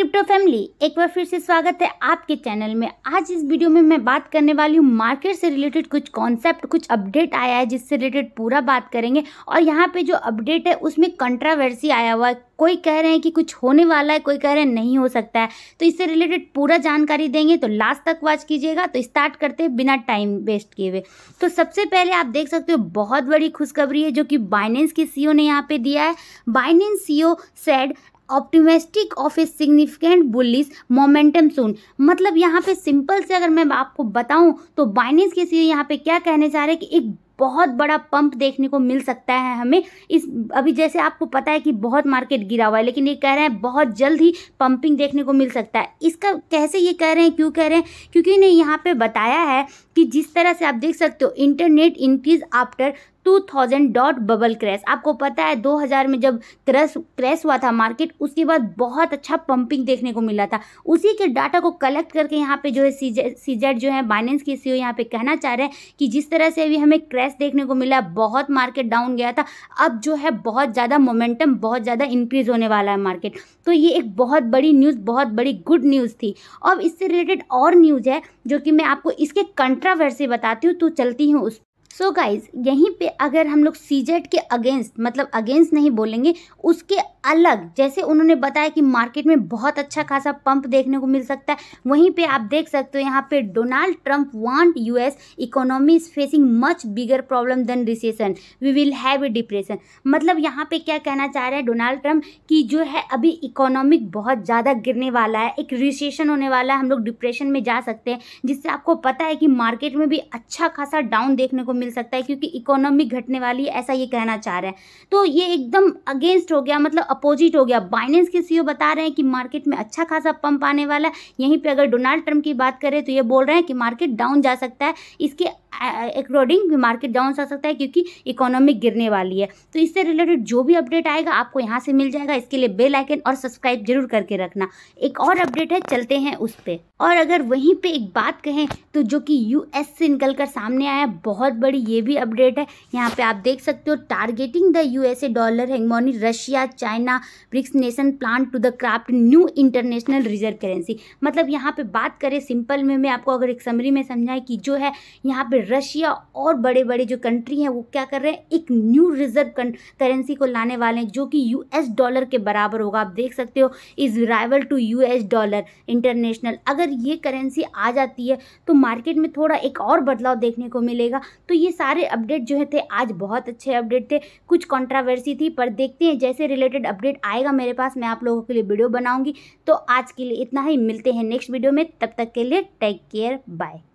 crypto family एक बार फिर से स्वागत है आपके चैनल में आज इस वीडियो में मैं बात करने वाली हूँ मार्केट से रिलेटेड कुछ कॉन्सेप्ट कुछ अपडेट आया है जिससे रिलेटेड पूरा बात करेंगे और यहाँ पे जो अपडेट है उसमें कंट्रावर्सी आया हुआ है कोई कह रहे हैं कि कुछ होने वाला है कोई कह रहे हैं नहीं हो सकता है तो इससे रिलेटेड पूरा जानकारी देंगे तो लास्ट तक वॉच कीजिएगा तो स्टार्ट करते हैं बिना टाइम वेस्ट किए हुए तो सबसे पहले आप देख सकते हो बहुत बड़ी खुशखबरी है जो कि बाइनेंस के सी ने यहाँ पर दिया है Binance C said optimistic of a significant bullish momentum soon मतलब यहाँ पे सिंपल से अगर मैं आपको बताऊँ तो बाइनेंस के सी यहाँ पे क्या कहने चाह रहे हैं कि एक बहुत बड़ा पंप देखने को मिल सकता है हमें इस अभी जैसे आपको पता है कि बहुत मार्केट गिरा हुआ है लेकिन ये कह रहे हैं बहुत जल्द ही पंपिंग देखने को मिल सकता है इसका कैसे ये कह रहे हैं क्यों कह रहे हैं क्योंकि इन्हें यहाँ पर बताया है कि जिस तरह से आप देख सकते हो internet increase after two thousand dot bubble crash आपको पता है दो हज़ार में जब क्रैश क्रैश हुआ था मार्केट उसके बाद बहुत अच्छा पंपिंग देखने को मिला था उसी के डाटा को कलेक्ट करके यहाँ पे जो है जेड जो है बाइनेंस के सी ओ e यहाँ पे कहना चाह रहे हैं कि जिस तरह से अभी हमें क्रैश देखने को मिला बहुत मार्केट डाउन गया था अब जो है बहुत ज़्यादा मोमेंटम बहुत ज़्यादा इंक्रीज होने वाला है मार्केट तो ये एक बहुत बड़ी न्यूज़ बहुत बड़ी गुड न्यूज़ थी अब इससे रिलेटेड और न्यूज़ है जो कि मैं आपको इसके कंट्रावर्सी बताती हूँ तो चलती हूँ उस सो so गाइज यहीं पे अगर हम लोग सीजेट के अगेंस्ट मतलब अगेंस्ट नहीं बोलेंगे उसके अलग जैसे उन्होंने बताया कि मार्केट में बहुत अच्छा खासा पंप देखने को मिल सकता है वहीं पे आप देख सकते हो यहाँ पे Donald Trump want US economy is facing much bigger problem than recession we will have a depression मतलब यहाँ पे क्या कहना चाह रहे हैं डोनाल्ड ट्रंप कि जो है अभी इकोनॉमिक बहुत ज़्यादा गिरने वाला है एक रिसेशन होने वाला है हम लोग डिप्रेशन में जा सकते हैं जिससे आपको पता है कि मार्केट में भी अच्छा खासा डाउन देखने को मिल सकता है क्योंकि इकोनॉमी घटने वाली है ऐसा ये कहना चाह रहे हैं तो ये एकदम अगेंस्ट हो गया मतलब अपोजिट हो गया बाइनेंस के सीईओ बता रहे हैं कि मार्केट में अच्छा खासा पंप आने वाला है यहीं पे अगर डोनाल्ड ट्रंप की बात करें तो ये बोल रहे हैं कि मार्केट डाउन जा सकता है इसके अकॉर्डिंग मार्केट डाउन जा सकता है क्योंकि इकोनॉमी गिरने वाली है तो इससे रिलेटेड जो भी अपडेट आएगा आपको यहाँ से मिल जाएगा इसके लिए बेल आइकन और सब्सक्राइब जरूर करके रखना एक और अपडेट है चलते हैं उस पर और अगर वहीं पे एक बात कहें तो जो कि यूएस से निकल कर सामने आया बहुत बड़ी ये भी अपडेट है यहाँ पे आप देख सकते हो टारगेटिंग द यू डॉलर हेंगमोनी Russia China China BRICS nation plan to the craft new international reserve currency मतलब यहाँ पे बात करें सिंपल में मैं आपको अगर एक समरी में समझाएं कि जो है यहाँ पे रशिया और बड़े बड़े जो कंट्री हैं वो क्या कर रहे हैं एक न्यू रिजर्व करेंसी को लाने वाले हैं जो कि यू डॉलर के बराबर होगा आप देख सकते हो is rival to U dollar international अगर ये करेंसी आ जाती है तो मार्केट में थोड़ा एक और बदलाव देखने को मिलेगा तो ये सारे अपडेट जो है थे आज बहुत अच्छे अपडेट थे कुछ कॉन्ट्रावर्सी थी पर देखते हैं जैसे रिलेटेड अपडेट आएगा मेरे पास मैं आप लोगों के लिए वीडियो बनाऊंगी तो आज के लिए इतना ही मिलते हैं नेक्स्ट वीडियो में तब तक के लिए टेक केयर बाय